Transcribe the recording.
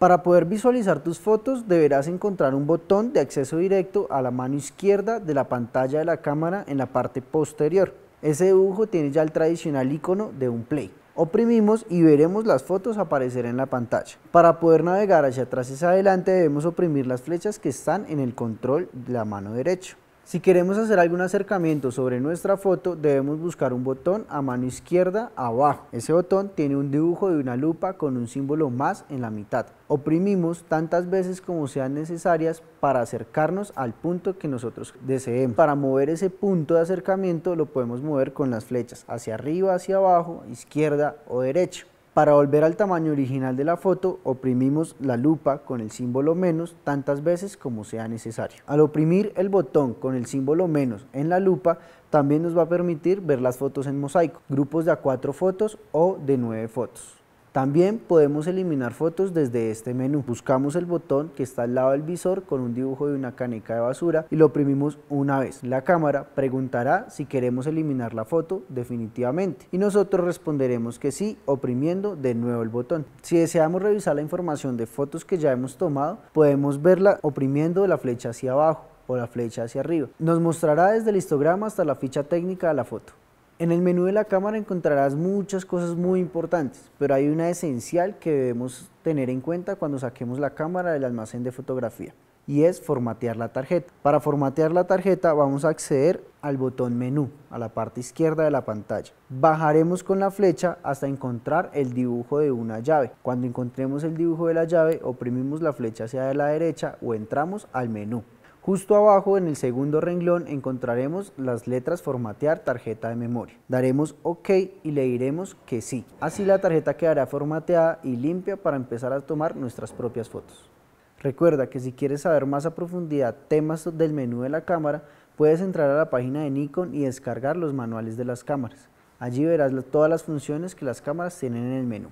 Para poder visualizar tus fotos deberás encontrar un botón de acceso directo a la mano izquierda de la pantalla de la cámara en la parte posterior. Ese dibujo tiene ya el tradicional icono de un play. Oprimimos y veremos las fotos aparecer en la pantalla. Para poder navegar hacia atrás y hacia adelante debemos oprimir las flechas que están en el control de la mano derecha. Si queremos hacer algún acercamiento sobre nuestra foto, debemos buscar un botón a mano izquierda abajo. Ese botón tiene un dibujo de una lupa con un símbolo más en la mitad. Oprimimos tantas veces como sean necesarias para acercarnos al punto que nosotros deseemos. Para mover ese punto de acercamiento lo podemos mover con las flechas hacia arriba, hacia abajo, izquierda o derecha. Para volver al tamaño original de la foto, oprimimos la lupa con el símbolo menos tantas veces como sea necesario. Al oprimir el botón con el símbolo menos en la lupa, también nos va a permitir ver las fotos en mosaico, grupos de a 4 fotos o de nueve fotos. También podemos eliminar fotos desde este menú. Buscamos el botón que está al lado del visor con un dibujo de una caneca de basura y lo oprimimos una vez. La cámara preguntará si queremos eliminar la foto definitivamente y nosotros responderemos que sí oprimiendo de nuevo el botón. Si deseamos revisar la información de fotos que ya hemos tomado, podemos verla oprimiendo la flecha hacia abajo o la flecha hacia arriba. Nos mostrará desde el histograma hasta la ficha técnica de la foto. En el menú de la cámara encontrarás muchas cosas muy importantes, pero hay una esencial que debemos tener en cuenta cuando saquemos la cámara del almacén de fotografía y es formatear la tarjeta. Para formatear la tarjeta vamos a acceder al botón menú, a la parte izquierda de la pantalla. Bajaremos con la flecha hasta encontrar el dibujo de una llave. Cuando encontremos el dibujo de la llave oprimimos la flecha hacia la derecha o entramos al menú. Justo abajo en el segundo renglón encontraremos las letras formatear tarjeta de memoria. Daremos OK y le diremos que sí. Así la tarjeta quedará formateada y limpia para empezar a tomar nuestras propias fotos. Recuerda que si quieres saber más a profundidad temas del menú de la cámara, puedes entrar a la página de Nikon y descargar los manuales de las cámaras. Allí verás todas las funciones que las cámaras tienen en el menú.